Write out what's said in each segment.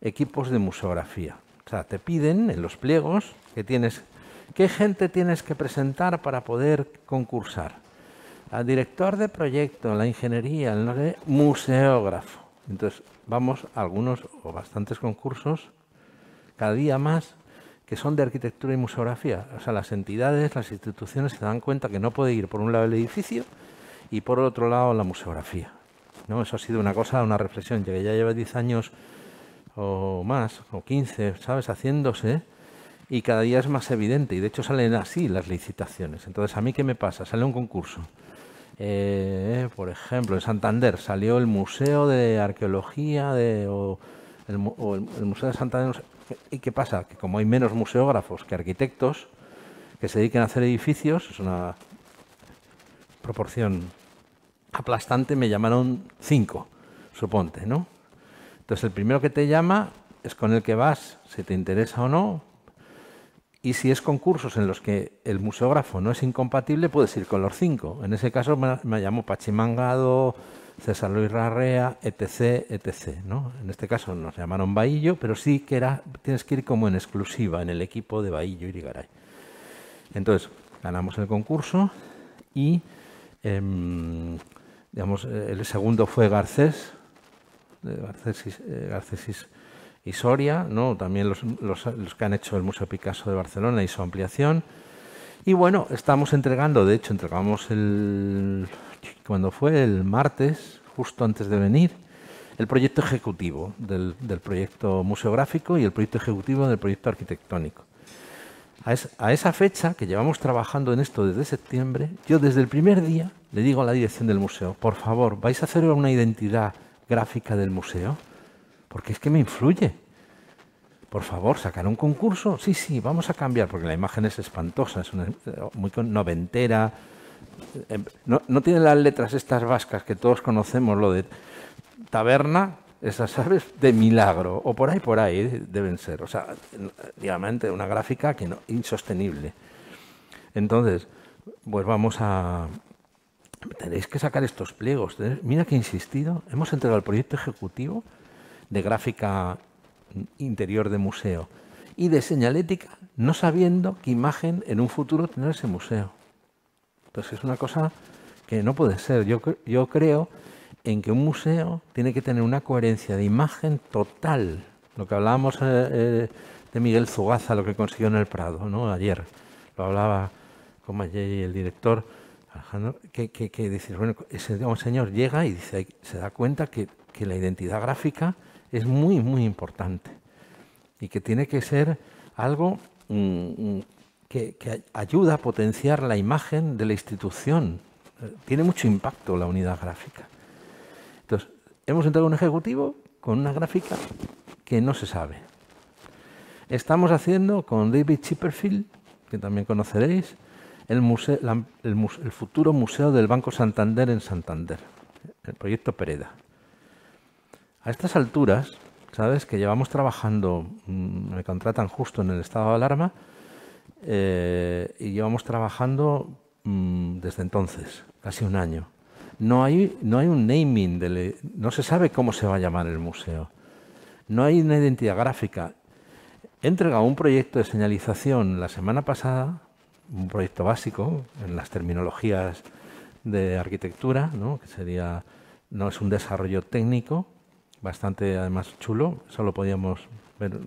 equipos de museografía. O sea, te piden en los pliegos que tienes qué gente tienes que presentar para poder concursar. Al director de proyecto, la ingeniería, el museógrafo. Entonces, vamos a algunos o bastantes concursos cada día más que son de arquitectura y museografía. O sea, las entidades, las instituciones se dan cuenta que no puede ir por un lado el edificio y por otro lado la museografía. ¿No? Eso ha sido una cosa, una reflexión, ya que ya lleva 10 años o más, o 15, ¿sabes? Haciéndose y cada día es más evidente y de hecho salen así las licitaciones. Entonces, ¿a mí qué me pasa? Sale un concurso. Eh, por ejemplo, en Santander salió el Museo de Arqueología de, o, el, Museo de Santander. ¿Y qué pasa? Que como hay menos museógrafos que arquitectos que se dediquen a hacer edificios, es una proporción aplastante, me llamaron cinco, suponte, ¿no? Entonces, el primero que te llama es con el que vas, si te interesa o no. Y si es concursos en los que el museógrafo no es incompatible, puedes ir con los cinco. En ese caso me llamó Pachimangado, César Luis Rarrea, etc., etc. ¿no? En este caso nos llamaron Bahillo, pero sí que tienes que ir como en exclusiva, en el equipo de Bahillo y Entonces, ganamos el concurso y, em, digamos, el segundo fue Garcés, de eh, y Soria, ¿no? también los, que han hecho el Museo Picasso de Barcelona y su ampliación. Y bueno, estamos entregando, de hecho, entregamos el. cuando fue el martes, justo antes de venir, el proyecto ejecutivo del, proyecto museográfico y el proyecto ejecutivo del proyecto arquitectónico. a esa fecha, que llevamos trabajando en esto desde septiembre, yo desde el primer día le digo a la dirección del museo, por favor, vais a hacer una identidad gráfica del museo? Porque es que me influye. Por favor, sacar un concurso. Sí, sí, vamos a cambiar, porque la imagen es espantosa, es muy noventera. Eh, no, no tiene las letras estas vascas que todos conocemos, lo de taberna, esas aves de milagro, o por ahí, por ahí eh, deben ser. O sea, digamos, una gráfica que no, insostenible. Entonces, pues vamos a, tenéis que sacar estos pliegos. Mira que he insistido, hemos entregado el proyecto ejecutivo de gráfica interior de museo y de señalética, no sabiendo qué imagen en un futuro tendrá ese museo. Entonces es una cosa que no puede ser. Yo, creo en que un museo tiene que tener una coherencia de imagen total. Lo que hablábamos eh, eh, de Miguel Zugaza, lo que consiguió en el Prado, ¿no? Ayer lo hablaba con y el director que, que, bueno, ese señor llega y se da cuenta que, la identidad gráfica es muy, muy importante y que tiene que ser algo mm, mm, que, que, ayuda a potenciar la imagen de la institución. Eh, tiene mucho impacto la unidad gráfica. Entonces, hemos entrado en un ejecutivo con una gráfica que no se sabe. Estamos haciendo con David Chipperfield, que también conoceréis, el, museo, el, futuro Museo del Banco Santander en Santander, el proyecto Pereda. A estas alturas, sabes que llevamos trabajando, mm, me contratan justo en el estado de alarma, eh, y llevamos trabajando mm, desde entonces, casi un año. No hay, no hay un naming, de e, no se sabe cómo se va a llamar el museo. No hay una identidad gráfica. He entregado un proyecto de señalización la semana pasada un proyecto básico en las terminologías de arquitectura, ¿no? que sería, no es un desarrollo técnico, bastante además chulo, solo podíamos ver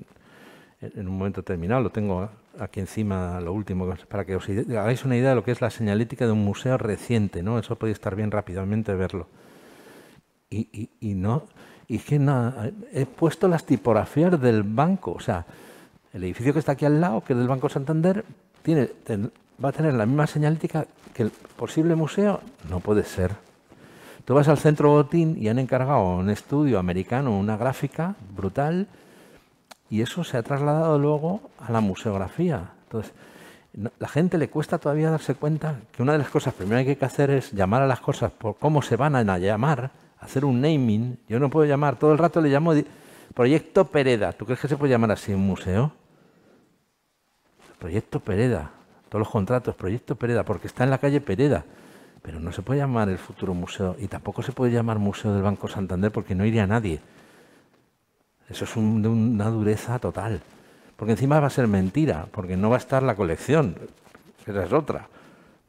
en un momento terminal lo tengo aquí encima lo último, para que os hagáis una idea de lo que es la señalética de un museo reciente, ¿no? Eso podéis estar bien rápidamente verlo. Y, y no, y que no, he puesto las tipografías del banco, o sea, el edificio que está aquí al lado, que es del Banco Santander, tiene, va a tener la misma señalética que el posible museo, no puede ser. Tú vas al centro Botín y han encargado un estudio americano, una gráfica brutal, y eso se ha trasladado luego a la museografía. Entonces, la gente le cuesta todavía darse cuenta que una de las cosas primero que hay que hacer es llamar a las cosas por cómo se van a llamar, hacer un naming. Yo no puedo llamar, todo el rato le llamo Proyecto Pereda. ¿Tú crees que se puede llamar así un museo? Proyecto Pereda, todos los contratos, Proyecto Pereda, porque está en la calle Pereda. Pero no se puede llamar el futuro museo y tampoco se puede llamar Museo del Banco Santander porque no iría nadie. Eso es una dureza total. Porque encima va a ser mentira, porque no va a estar la colección, esa es otra.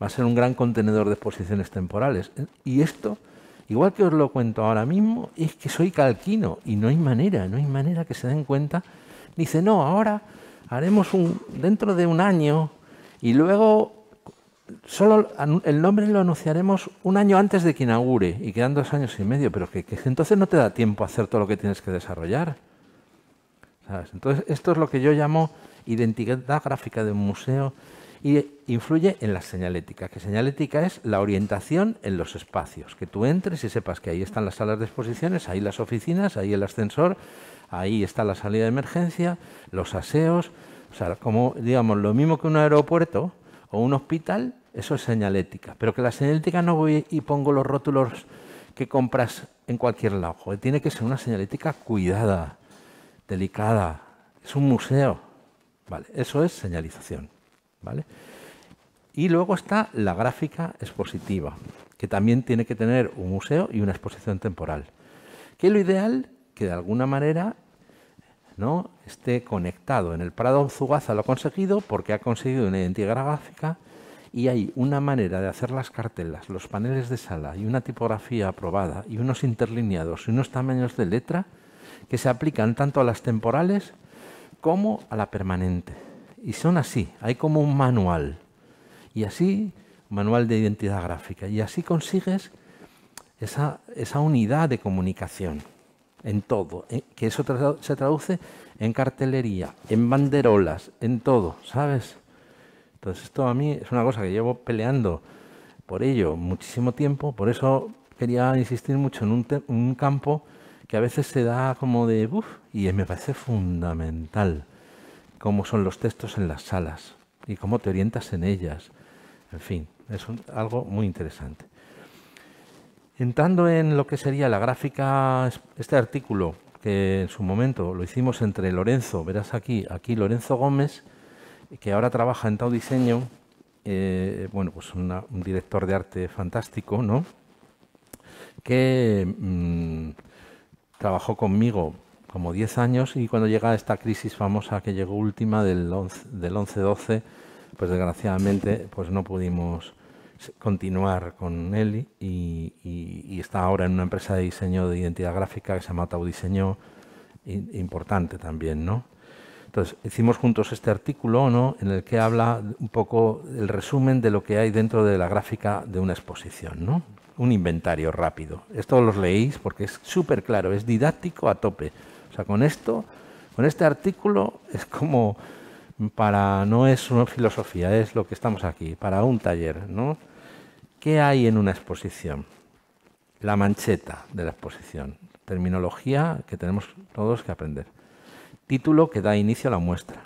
Va a ser un gran contenedor de exposiciones temporales. Y esto, igual que os lo cuento ahora mismo, es que soy calquino y no hay manera, no hay manera que se den cuenta. Dice, no, ahora haremos un, dentro de un año y luego solo el nombre lo anunciaremos un año antes de que inaugure y quedan dos años y medio, pero que, entonces no te da tiempo a hacer todo lo que tienes que desarrollar. Entonces, esto es lo que yo llamo identidad gráfica de un museo y influye en la señalética, que señalética es la orientación en los espacios, que tú entres y sepas que ahí están las salas de exposiciones, ahí las oficinas, ahí el ascensor, Ahí está la salida de emergencia, los aseos, o sea, como digamos, lo mismo que un aeropuerto o un hospital, eso es señalética. Pero que la señalética no voy y pongo los rótulos que compras en cualquier lado. tiene que ser una señalética cuidada, delicada. Es un museo. Vale, eso es señalización. ¿Vale? Y luego está la gráfica expositiva, que también tiene que tener un museo y una exposición temporal. Que lo ideal que de alguna manera ¿no? esté conectado. En el Prado Zugaza lo ha conseguido porque ha conseguido una identidad gráfica y hay una manera de hacer las cartelas, los paneles de sala y una tipografía aprobada y unos interlineados y unos tamaños de letra que se aplican tanto a las temporales como a la permanente. Y son así, hay como un manual. Y así, manual de identidad gráfica. Y así consigues esa, esa unidad de comunicación en todo, eh, que eso se traduce en cartelería, en banderolas, en todo, ¿sabes? Entonces esto a mí es una cosa que llevo peleando por ello muchísimo tiempo, por eso quería insistir mucho en un, campo que a veces se da como de uff, y me parece fundamental cómo son los textos en las salas y cómo te orientas en ellas. En fin, es algo muy interesante. Entrando en lo que sería la gráfica, este artículo que en su momento lo hicimos entre Lorenzo, verás aquí, aquí Lorenzo Gómez, que ahora trabaja en Tau Diseño, eh, bueno, pues un director de arte fantástico, ¿no? Que mm, trabajó conmigo como 10 años y cuando llega esta crisis famosa que llegó última del 11-12, del pues desgraciadamente pues no pudimos continuar con él y, está ahora en una empresa de diseño de identidad gráfica que se llama Tau Diseño, importante también, ¿no? Entonces, hicimos juntos este artículo, ¿no? En el que habla un poco el resumen de lo que hay dentro de la gráfica de una exposición, ¿no? Un inventario rápido. Esto lo leéis porque es súper claro, es didáctico a tope. O sea, con esto, con este artículo es como para no es una filosofía, es lo que estamos aquí, para un taller, ¿no? ¿Qué hay en una exposición? La mancheta de la exposición, terminología que tenemos todos que aprender. Título que da inicio a la muestra.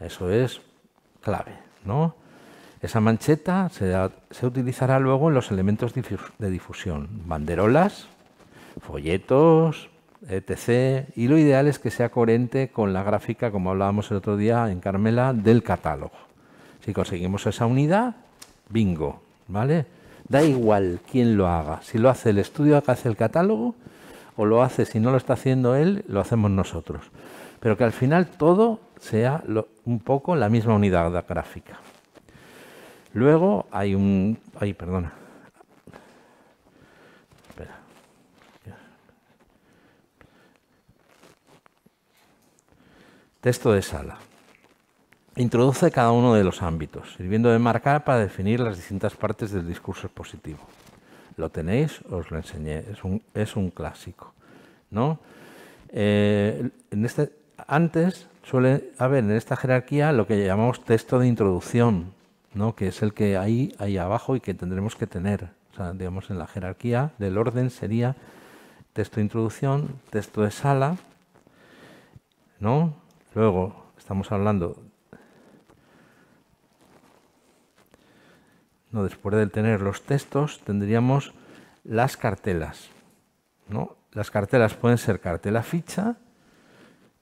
Eso es clave, ¿no? Esa mancheta se, se utilizará luego en los elementos de difusión, banderolas, folletos, etc. Y lo ideal es que sea coherente con la gráfica, como hablábamos el otro día en Carmela, del catálogo. Si conseguimos esa unidad, bingo, ¿vale? Da igual quién lo haga. Si lo hace el estudio que hace el catálogo, o lo hace, si no lo está haciendo él, lo hacemos nosotros. Pero que al final todo sea un poco la misma unidad gráfica. Luego hay un... Ay, perdona. Texto de sala. Introduce cada uno de los ámbitos, sirviendo de marcar para definir las distintas partes del discurso expositivo. Lo tenéis, os lo enseñé, es un, clásico. ¿no? Eh, este, antes suele haber en esta jerarquía lo que llamamos texto de introducción, ¿no? que es el que hay ahí abajo y que tendremos que tener. digamos, en la jerarquía del orden sería texto de introducción, texto de sala, ¿no? Luego, estamos hablando, no, después de tener los textos, tendríamos las cartelas. ¿no? Las cartelas pueden ser cartela ficha,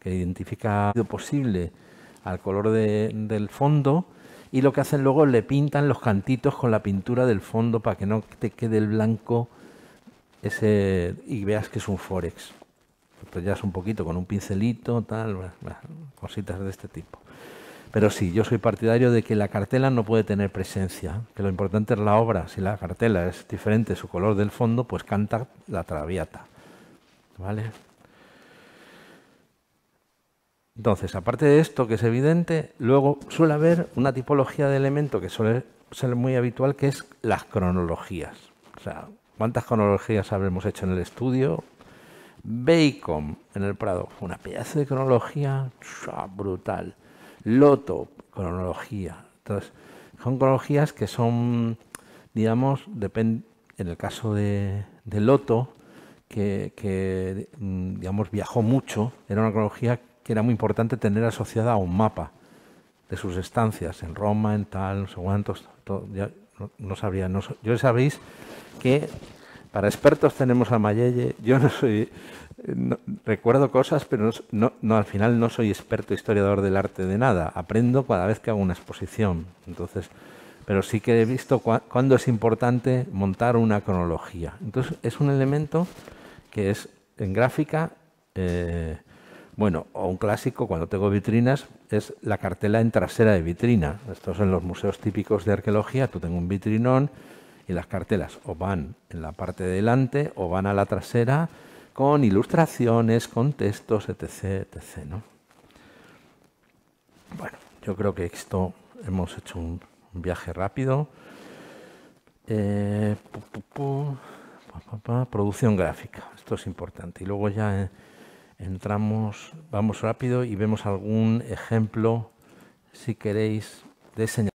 que identifica lo posible al color del fondo, y lo que hacen luego le pintan los cantitos con la pintura del fondo para que no te quede el blanco ese y veas que es un forex. Pues ya es un poquito con un pincelito, tal, cositas de este tipo. Pero sí, yo soy partidario de que la cartela no puede tener presencia, que lo importante es la obra. Si la cartela es diferente, su color del fondo, pues canta la traviata. ¿Vale? Entonces, aparte de esto, que es evidente, luego suele haber una tipología de elemento que suele ser muy habitual, que es las cronologías. O sea, ¿cuántas cronologías habremos hecho en el estudio? Bacon en el Prado, una pieza de cronología brutal. Loto, cronología. Entonces, son cronologías que son, digamos, en el caso de, Loto, que, digamos, viajó mucho, era una cronología que era muy importante tener asociada a un mapa de sus estancias en Roma, en tal, no sé cuántos, no, sabría, no, yo sabéis que para expertos tenemos a Mayelle. Yo no soy. recuerdo cosas, pero no, al final no soy experto historiador del arte de nada. Aprendo cada vez que hago una exposición. Entonces, pero sí que he visto cuándo es importante montar una cronología. Entonces, es un elemento que es en gráfica. Eh, bueno, o un clásico cuando tengo vitrinas es la cartela en trasera de vitrina. Estos en los museos típicos de arqueología, tú tengo un vitrinón, y las cartelas o van en la parte de delante o van a la trasera con ilustraciones, con textos, etc. etc Bueno, yo creo que esto hemos hecho un, viaje rápido. Eh, producción gráfica, esto es importante. Y luego ya eh, entramos, vamos rápido y vemos algún ejemplo, si queréis, de